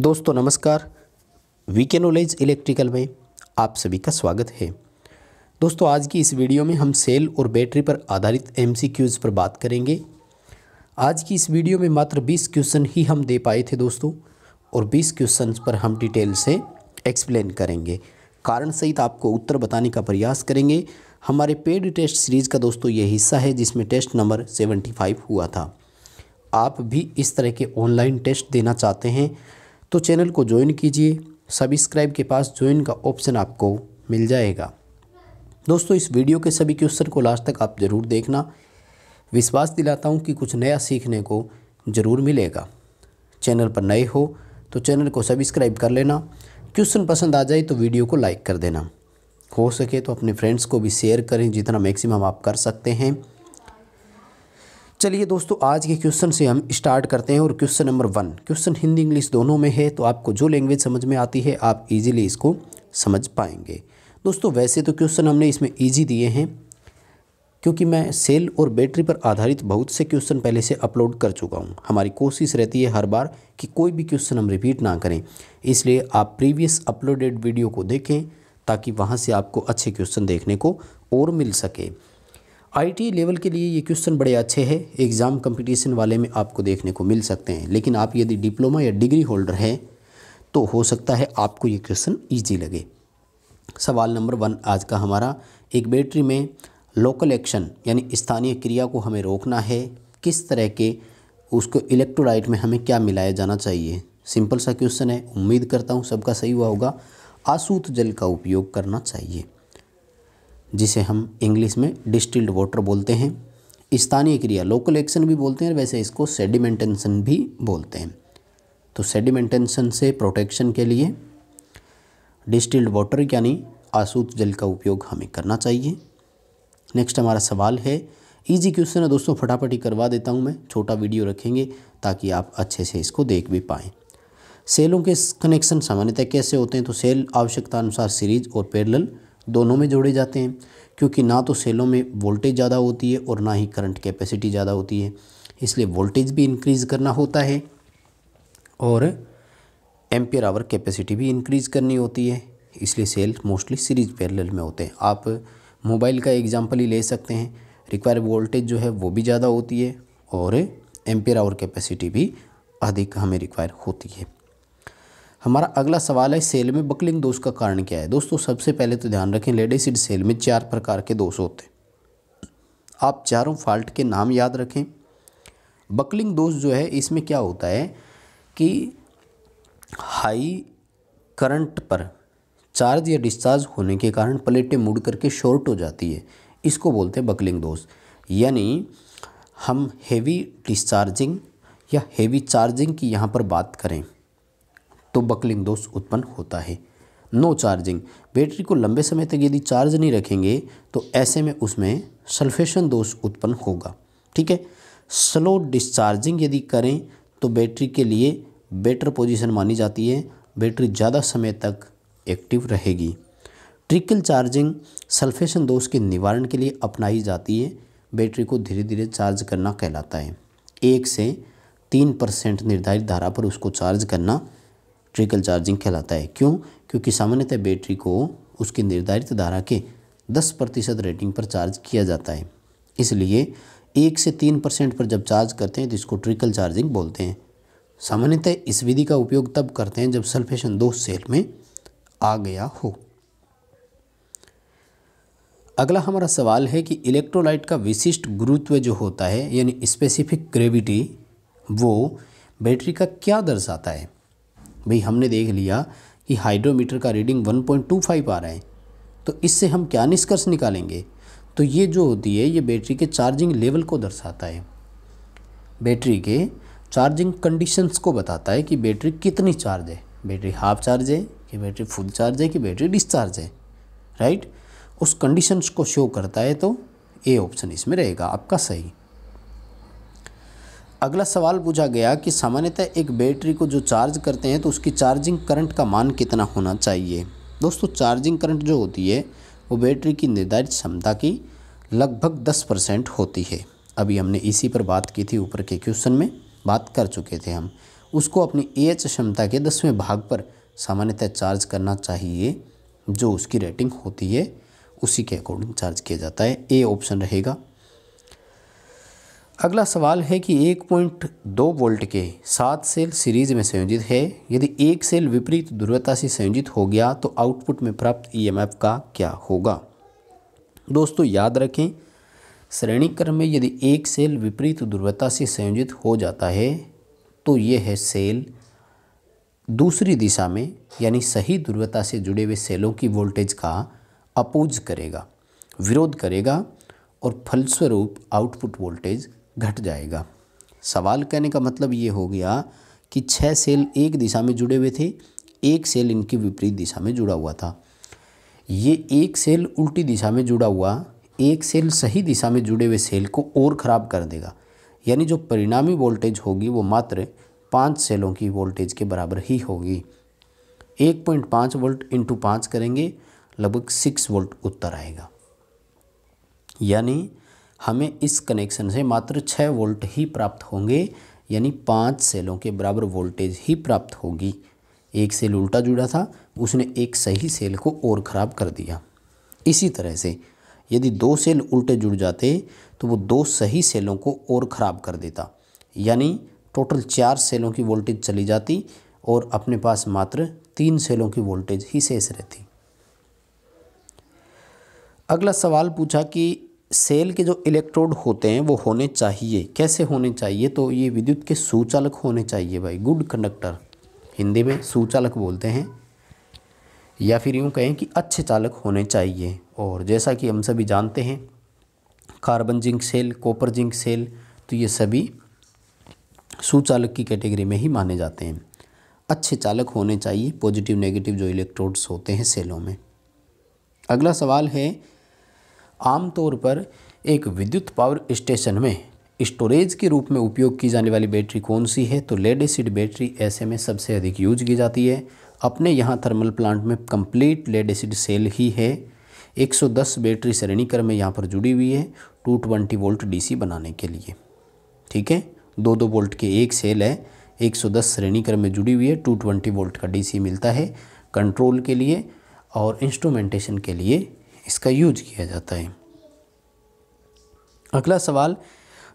दोस्तों नमस्कार VK knowledge electrical में आप सभी का स्वागत है दोस्तों आज की इस वीडियो में हम सेल और बैटरी पर आधारित एमसीक्यूज़ पर बात करेंगे आज की इस वीडियो में मात्र 20 क्वेश्चन ही हम दे पाए थे दोस्तों और 20 क्वेश्चन पर हम डिटेल से एक्सप्लेन करेंगे कारण सहित आपको उत्तर बताने का प्रयास करेंगे हमारे पेड टेस्ट सीरीज़ का दोस्तों ये हिस्सा है जिसमें टेस्ट नंबर सेवेंटी हुआ था आप भी इस तरह के ऑनलाइन टेस्ट देना चाहते हैं तो चैनल को ज्वाइन कीजिए सब्सक्राइब के पास ज्वाइन का ऑप्शन आपको मिल जाएगा दोस्तों इस वीडियो के सभी क्वेश्चन को लास्ट तक आप ज़रूर देखना विश्वास दिलाता हूँ कि कुछ नया सीखने को ज़रूर मिलेगा चैनल पर नए हो तो चैनल को सब्सक्राइब कर लेना क्वेश्चन पसंद आ जाए तो वीडियो को लाइक कर देना हो सके तो अपने फ्रेंड्स को भी शेयर करें जितना मैक्सिमम आप कर सकते हैं चलिए दोस्तों आज के क्वेश्चन से हम स्टार्ट करते हैं और question number one question Hindi English दोनों में है तो आपको जो लैंग्वेज समझ में आती है आप इजीली इसको समझ पाएंगे दोस्तों वैसे तो क्वेश्चन हमने इसमें इजी दिए हैं क्योंकि मैं सेल और बैटरी पर आधारित बहुत से क्वेश्चन पहले से अपलोड कर चुका हूँ हमारी कोशिश रहती है हर बार कि कोई भी क्वेश्चन हम रिपीट ना करें इसलिए आप प्रीवियस अपलोडेड वीडियो को देखें ताकि वहाँ से आपको अच्छे क्वेश्चन देखने को और मिल सके आईटी लेवल के लिए ये क्वेश्चन बड़े अच्छे हैं एग्ज़ाम कंपटीशन वाले में आपको देखने को मिल सकते हैं लेकिन आप यदि डिप्लोमा या डिग्री होल्डर हैं तो हो सकता है आपको ये क्वेश्चन ईजी लगे सवाल नंबर वन आज का हमारा एक बैटरी में लोकल एक्शन यानी स्थानीय क्रिया को हमें रोकना है किस तरह के उसको इलेक्ट्रोलाइट में हमें क्या मिलाया जाना चाहिए सिंपल सा क्वेश्चन है उम्मीद करता हूँ सबका सही हुआ होगा आसूत जल का उपयोग करना चाहिए जिसे हम इंग्लिश में डिस्टिल्ड वाटर बोलते हैं स्थानीय क्रिया लोकल एक्शन भी बोलते हैं वैसे इसको सेडिमेंटेंसन भी बोलते हैं तो सेडिमेंटेंसन से प्रोटेक्शन के लिए डिस्टिल्ड वाटर यानी आसूत जल का उपयोग हमें करना चाहिए नेक्स्ट हमारा सवाल है इजी क्वेश्चन है दोस्तों फटाफट ही करवा देता हूँ मैं छोटा वीडियो रखेंगे ताकि आप अच्छे से इसको देख भी पाएँ सेलों के कनेक्शन सामान्यतः कैसे होते हैं तो सेल आवश्यकता अनुसार सीरीज और पैरल दोनों में जोड़े जाते हैं क्योंकि ना तो सेलों में वोल्टेज ज़्यादा होती है और ना ही करंट कैपेसिटी ज़्यादा होती है इसलिए वोल्टेज भी इंक्रीज़ करना होता है और एम्पियर आवर कैपेसिटी भी इंक्रीज़ करनी होती है इसलिए सेल मोस्टली सीरीज पैरेलल में होते हैं आप मोबाइल का एग्जांपल ही ले सकते हैं रिक्वायर वोल्टेज जो है वो भी ज़्यादा होती है और एम्पियर आवर कैपेसिटी भी अधिक हमें रिक्वायर होती है हमारा अगला सवाल है सेल में बकलिंग दोष का कारण क्या है दोस्तों सबसे पहले तो ध्यान रखें लेडेसिड सेल में चार प्रकार के दोष होते हैं आप चारों फॉल्ट के नाम याद रखें बकलिंग दोष जो है इसमें क्या होता है कि हाई करंट पर चार्ज या डिस्चार्ज होने के कारण प्लेटें मुड़ करके शॉर्ट हो जाती है इसको बोलते हैं बकलिंग दोष यानी हम हेवी डिस्चार्जिंग या हेवी चार्जिंग की यहाँ पर बात करें तो बकलिंग दोष उत्पन्न होता है नो चार्जिंग बैटरी को लंबे समय तक यदि चार्ज नहीं रखेंगे तो ऐसे में उसमें सल्फेशन दोष उत्पन्न होगा ठीक है स्लो डिस्चार्जिंग यदि करें तो बैटरी के लिए बेटर पोजीशन मानी जाती है बैटरी ज़्यादा समय तक एक्टिव रहेगी ट्रिकल चार्जिंग सल्फेशन दोष के निवारण के लिए अपनाई जाती है बैटरी को धीरे धीरे चार्ज करना कहलाता है एक से तीन परसेंट निर्धारित धारा पर उसको चार्ज करना ट्रिकल चार्जिंग कहलाता है क्यों क्योंकि सामान्यतः बैटरी को उसकी निर्धारित धारा के 10 प्रतिशत रेटिंग पर चार्ज किया जाता है इसलिए एक से तीन परसेंट पर जब चार्ज करते हैं तो इसको ट्रिकल चार्जिंग बोलते हैं सामान्यतः इस विधि का उपयोग तब करते हैं जब सल्फेशन दो सेल में आ गया हो अगला हमारा सवाल है कि इलेक्ट्रोलाइट का विशिष्ट गुरुत्व जो होता है यानी स्पेसिफिक ग्रेविटी वो बैटरी का क्या दर्शाता है भाई हमने देख लिया कि हाइड्रोमीटर का रीडिंग 1.25 आ रहा है तो इससे हम क्या निष्कर्ष निकालेंगे तो ये जो होती है ये बैटरी के चार्जिंग लेवल को दर्शाता है बैटरी के चार्जिंग कंडीशंस को बताता है कि बैटरी कितनी चार्ज है बैटरी हाफ चार्ज है कि बैटरी फुल चार्ज है कि बैटरी डिस्चार्ज है राइट उस कंडीशंस को शो करता है तो ए ऑप्शन इसमें रहेगा आपका सही अगला सवाल पूछा गया कि सामान्यतः एक बैटरी को जो चार्ज करते हैं तो उसकी चार्जिंग करंट का मान कितना होना चाहिए दोस्तों चार्जिंग करंट जो होती है वो बैटरी की निर्धारित क्षमता की लगभग दस परसेंट होती है अभी हमने इसी पर बात की थी ऊपर के क्वेश्चन में बात कर चुके थे हम उसको अपनी ए क्षमता के दसवें भाग पर सामान्यतः चार्ज करना चाहिए जो उसकी रेटिंग होती है उसी के अकॉर्डिंग चार्ज किया जाता है ए ऑप्शन रहेगा अगला सवाल है कि 1.2 वोल्ट के सात सेल सीरीज में संयोजित है यदि एक सेल विपरीत ध्रुवता से संयोजित हो गया तो आउटपुट में प्राप्त ईएमएफ e का क्या होगा दोस्तों याद रखें श्रेणी क्रम में यदि एक सेल विपरीत ध्रुवता से संयोजित हो जाता है तो ये है सेल दूसरी दिशा में यानी सही ध्रुवता से जुड़े हुए सेलों की वोल्टेज का अपोज करेगा विरोध करेगा और फलस्वरूप आउटपुट वोल्टेज घट जाएगा सवाल कहने का मतलब ये हो गया कि छः सेल एक दिशा में जुड़े हुए थे एक सेल इनकी विपरीत दिशा में जुड़ा हुआ था ये एक सेल उल्टी दिशा में जुड़ा हुआ एक सेल सही दिशा में जुड़े हुए सेल को और ख़राब कर देगा यानी जो परिणामी वोल्टेज होगी वो मात्र पाँच सेलों की वोल्टेज के बराबर ही होगी एक पॉइंट पाँच वोल्ट इंटू पाँच करेंगे लगभग सिक्स वोल्ट उत्तर आएगा यानी हमें इस कनेक्शन से मात्र छः वोल्ट ही प्राप्त होंगे यानी पाँच सेलों के बराबर वोल्टेज ही प्राप्त होगी एक सेल उल्टा जुड़ा था उसने एक सही सेल को और ख़राब कर दिया इसी तरह से यदि दो सेल उल्टे जुड़ जाते तो वो दो सही सेलों को और ख़राब कर देता यानी टोटल चार सेलों की वोल्टेज चली जाती और अपने पास मात्र तीन सेलों की वोल्टेज ही शेष रहती अगला सवाल पूछा कि सेल के जो इलेक्ट्रोड होते हैं वो होने चाहिए कैसे होने चाहिए तो ये विद्युत के सुचालक होने चाहिए भाई गुड कंडक्टर हिंदी में सुचालक बोलते हैं या फिर यूँ कहें कि अच्छे चालक होने चाहिए और जैसा कि हम सभी जानते हैं carbon zinc cell copper zinc cell तो ये सभी सुचालक की कैटेगरी में ही माने जाते हैं अच्छे चालक होने चाहिए पॉजिटिव नेगेटिव जो इलेक्ट्रोड्स होते हैं सेलों में अगला सवाल है आमतौर पर एक विद्युत पावर स्टेशन में स्टोरेज के रूप में उपयोग की जाने वाली बैटरी कौन सी है तो लेड एसिड बैटरी ऐसे में सबसे अधिक यूज की जाती है अपने यहाँ थर्मल प्लांट में कंप्लीट लेड एसिड सेल ही है 110 बैटरी श्रेणी क्रम में यहाँ पर जुड़ी हुई है 220 वोल्ट डीसी बनाने के लिए ठीक है दो दो वोल्ट के एक सेल है 110 श्रेणी क्रम में जुड़ी हुई है 220 वोल्ट का डीसी मिलता है कंट्रोल के लिए और इंस्ट्रूमेंटेशन के लिए इसका यूज किया जाता है अगला सवाल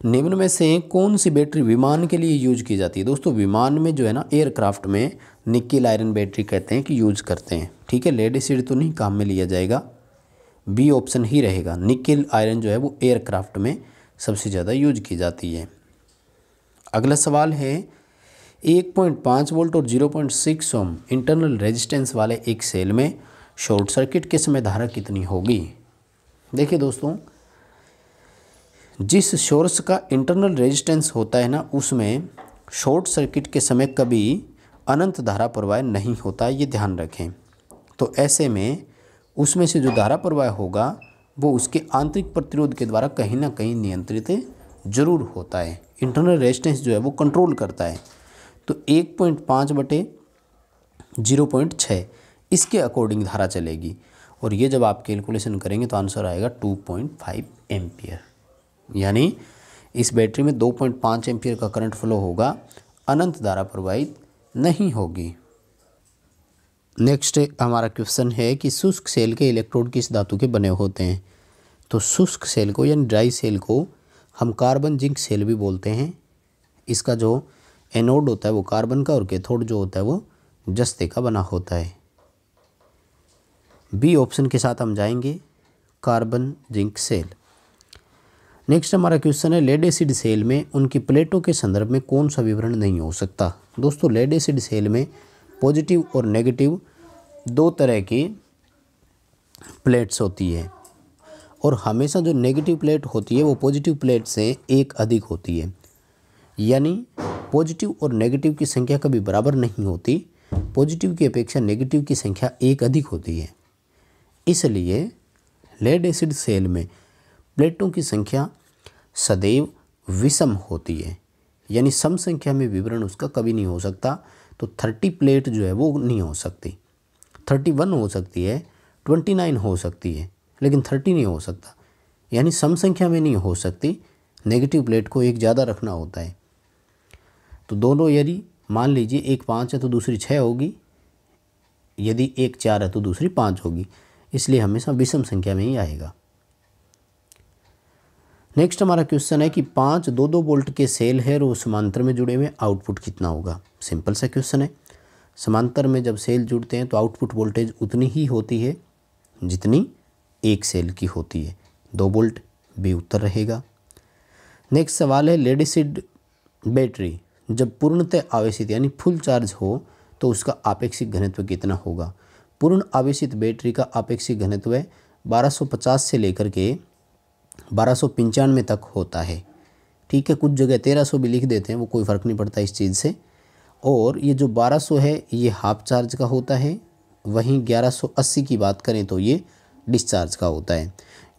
निम्न में से कौन सी बैटरी विमान के लिए यूज की जाती है दोस्तों विमान में जो है ना एयरक्राफ्ट में निकिल आयरन बैटरी कहते हैं कि यूज करते हैं ठीक है लेडी सीड तो नहीं काम में लिया जाएगा बी ऑप्शन ही रहेगा निकिल आयरन जो है वो एयरक्राफ्ट में सबसे ज़्यादा यूज की जाती है अगला सवाल है 1.5 वोल्ट और 0.6 ओम इंटरनल रेजिस्टेंस वाले एक सेल में शॉर्ट सर्किट के समय धारा कितनी होगी देखिए दोस्तों जिस सोर्स का इंटरनल रेजिस्टेंस होता है ना उसमें शॉर्ट सर्किट के समय कभी अनंत धारा प्रवाह नहीं होता ये ध्यान रखें तो ऐसे में उसमें से जो धारा प्रवाह होगा वो उसके आंतरिक प्रतिरोध के द्वारा कहीं ना कहीं नियंत्रित जरूर होता है इंटरनल रेजिस्टेंस जो है वो कंट्रोल करता है तो एक पॉइंट पाँच बटे जीरो पॉइंट छः इसके अकॉर्डिंग धारा चलेगी और ये जब आप कैलकुलेशन करेंगे तो आंसर आएगा 2.5 पॉइंट यानी इस बैटरी में 2.5 पॉइंट का करंट फ्लो होगा अनंत धारा प्रवाहित नहीं होगी नेक्स्ट हमारा क्वेश्चन है कि शुष्क सेल के इलेक्ट्रोड किस धातु के बने होते हैं तो शुष्क सेल को यानी ड्राई सेल को हम कार्बन जिंक सेल भी बोलते हैं इसका जो एनोड होता है वो कार्बन का और कैथोड जो होता है वो जस्ते का बना होता है बी ऑप्शन के साथ हम जाएंगे कार्बन जिंक सेल नेक्स्ट हमारा क्वेश्चन है लेड एसिड सेल में उनकी प्लेटों के संदर्भ में कौन सा विवरण नहीं हो सकता दोस्तों लेड एसिड सेल में पॉजिटिव और नेगेटिव दो तरह की प्लेट्स होती है और हमेशा जो नेगेटिव प्लेट होती है वो पॉजिटिव प्लेट से एक अधिक होती है यानी पॉजिटिव और नेगेटिव की संख्या कभी बराबर नहीं होती पॉजिटिव की अपेक्षा नेगेटिव की संख्या एक अधिक होती है इसलिए लेड एसिड सेल में प्लेटों की संख्या सदैव विषम होती है यानी सम संख्या में विवरण उसका कभी नहीं हो सकता तो थर्टी प्लेट जो है वो नहीं हो सकती थर्टी वन हो सकती है ट्वेंटी नाइन हो सकती है लेकिन थर्टी नहीं हो सकता यानी सम संख्या में नहीं हो सकती नेगेटिव प्लेट को एक ज़्यादा रखना होता है तो दोनों यदि मान लीजिए एक पाँच है तो दूसरी छः होगी यदि एक चार है तो दूसरी पाँच होगी इसलिए हमेशा विषम संख्या में ही आएगा नेक्स्ट हमारा क्वेश्चन है कि पाँच दो दो वोल्ट के सेल है और वो समांतर में जुड़े हुए आउटपुट कितना होगा सिंपल सा क्वेश्चन है समांतर में जब सेल जुड़ते हैं तो आउटपुट वोल्टेज उतनी ही होती है जितनी एक सेल की होती है दो वोल्ट भी उत्तर रहेगा नेक्स्ट सवाल है लेडिसिड बैटरी जब पूर्णतः आवेशित यानी फुल चार्ज हो तो उसका आपेक्षिक घनत्व कितना होगा पूर्ण आवेशित बैटरी का अपेक्षित घनत्व 1250 से लेकर के बारह तक होता है ठीक है कुछ जगह 1300 भी लिख देते हैं वो कोई फ़र्क नहीं पड़ता इस चीज़ से और ये जो 1200 है ये हाफ चार्ज का होता है वहीं 1180 की बात करें तो ये डिस्चार्ज का होता है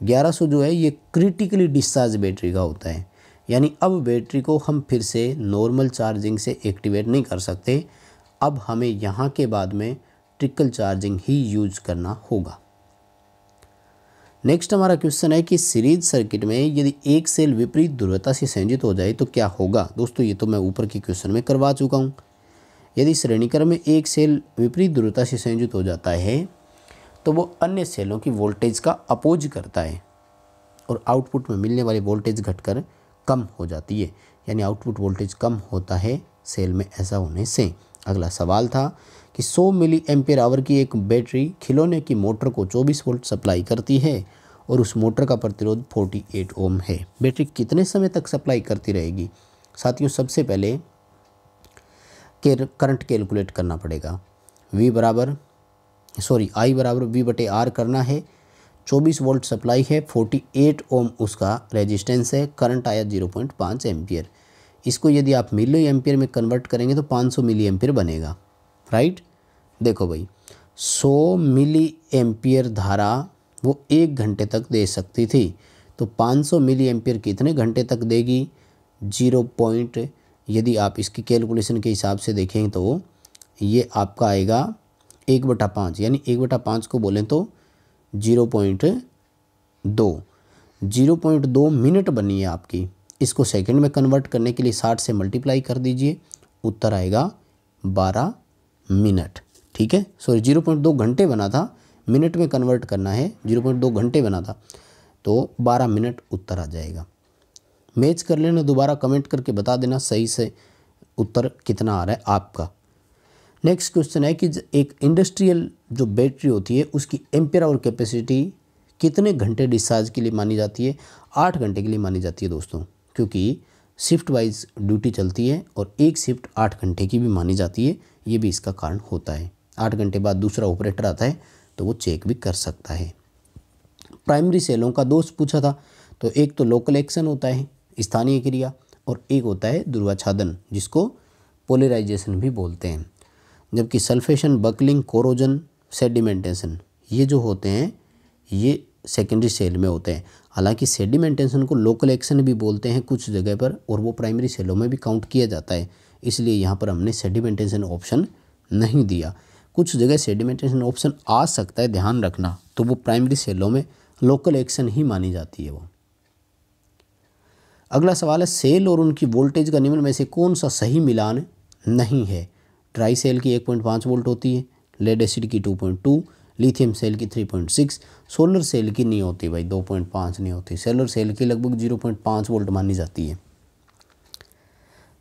1100 जो है ये क्रिटिकली डिस्चार्ज बैटरी का होता है यानी अब बैटरी को हम फिर से नॉर्मल चार्जिंग से एक्टिवेट नहीं कर सकते अब हमें यहाँ के बाद में इलेक्ट्रिकल चार्जिंग ही यूज करना होगा नेक्स्ट हमारा क्वेश्चन है कि सीरीज सर्किट में यदि एक सेल विपरीत ध्रुवता से संयोजित हो जाए तो क्या होगा दोस्तों ये तो मैं ऊपर के क्वेश्चन में करवा चुका हूँ यदि श्रेणीकर में एक सेल विपरीत ध्रुवता से संयोजित हो जाता है तो वो अन्य सेलों की वोल्टेज का अपोज करता है और आउटपुट में मिलने वाली वोल्टेज घटकर कम हो जाती है यानी आउटपुट वोल्टेज कम होता है सेल में ऐसा होने से अगला सवाल था कि 100 मिली एम्पियर आवर की एक बैटरी खिलौने की मोटर को 24 वोल्ट सप्लाई करती है और उस मोटर का प्रतिरोध 48 ओम है बैटरी कितने समय तक सप्लाई करती रहेगी साथियों सबसे पहले के करंट कैलकुलेट करना पड़ेगा वी बराबर सॉरी आई बराबर वी बटे आर करना है 24 वोल्ट सप्लाई है 48 ओम उसका रेजिस्टेंस है करंट आया 0.5 पॉइंट इसको यदि आप मिली एम्पियर में कन्वर्ट करेंगे तो 500 मिली एम्पियर बनेगा राइट देखो भाई 100 मिली एम्पियर धारा वो एक घंटे तक दे सकती थी तो 500 मिली एम्पियर कितने घंटे तक देगी जीरो पॉइंट यदि आप इसकी कैलकुलेशन के हिसाब से देखें तो ये आपका आएगा एक बटा पाँच यानी एक बटा पाँच को बोलें तो जीरो पॉइंट दो जीरो पॉइंट दो मिनट बनी है आपकी इसको सेकंड में कन्वर्ट करने के लिए साठ से मल्टीप्लाई कर दीजिए उत्तर आएगा बारह मिनट ठीक है सॉरी जीरो पॉइंट दो घंटे बना था मिनट में कन्वर्ट करना है जीरो पॉइंट दो घंटे बना था तो बारह मिनट उत्तर आ जाएगा मैच कर लेना दोबारा कमेंट करके बता देना सही से उत्तर कितना आ रहा है आपका नेक्स्ट क्वेश्चन है कि एक इंडस्ट्रियल जो बैटरी होती है उसकी एम्पेयर और कैपेसिटी कितने घंटे डिस्चार्ज के लिए मानी जाती है आठ घंटे के लिए मानी जाती है दोस्तों क्योंकि शिफ्ट वाइज ड्यूटी चलती है और एक शिफ्ट आठ घंटे की भी मानी जाती है ये भी इसका कारण होता है आठ घंटे बाद दूसरा ऑपरेटर आता है तो वो चेक भी कर सकता है प्राइमरी सेलों का दोष पूछा था तो एक तो लोकल एक्शन होता है स्थानीय क्रिया और एक होता है दुर्वाच्छादन जिसको पोलराइजेशन भी बोलते हैं जबकि सल्फेशन बकलिंग कोरोजन सेडिमेंटेशन ये जो होते हैं ये सेकेंडरी सेल में होते हैं हालांकि सेडिमेंटेशन को लोकल एक्शन भी बोलते हैं कुछ जगह पर और वो प्राइमरी सेलों में भी काउंट किया जाता है इसलिए यहाँ पर हमने सेडिमेंटेशन ऑप्शन नहीं दिया कुछ जगह सेडिमेंटेशन ऑप्शन आ सकता है ध्यान रखना तो वो प्राइमरी सेलों में लोकल एक्शन ही मानी जाती है वो अगला सवाल है सेल और उनकी वोल्टेज का निम्न में से कौन सा सही मिलान नहीं है ड्राई सेल की 1.5 वोल्ट होती है लेड एसिड की 2.2 लिथियम सेल की 3.6 सोलर सेल की नहीं होती भाई 2.5 नहीं होती सोलर सेल की लगभग 0.5 वोल्ट मानी जाती है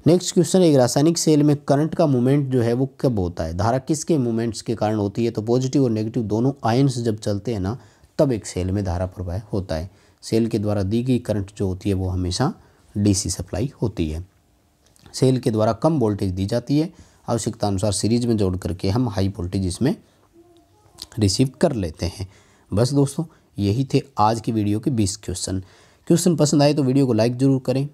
नेक्स्ट क्वेश्चन एक रासायनिक सेल में करंट का मूवमेंट जो है वो कब होता है धारा किसके मूवमेंट्स के कारण होती है तो पॉजिटिव और नेगेटिव दोनों आयन्स जब चलते हैं ना तब एक सेल में धारा प्रवाह होता है सेल के द्वारा दी गई करंट जो होती है वो हमेशा डीसी सप्लाई होती है सेल के द्वारा कम वोल्टेज दी जाती है आवश्यकता अनुसार सीरीज में जोड़ करके हम हाई वोल्टेज इसमें रिसीव कर लेते हैं बस दोस्तों यही थे आज की वीडियो के बीस क्वेश्चन क्वेश्चन पसंद आए तो वीडियो को लाइक ज़रूर करें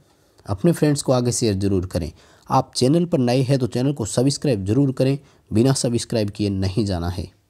अपने फ्रेंड्स को आगे शेयर ज़रूर करें आप चैनल पर नए हैं तो चैनल को सब्सक्राइब ज़रूर करें बिना सब्सक्राइब किए नहीं जाना है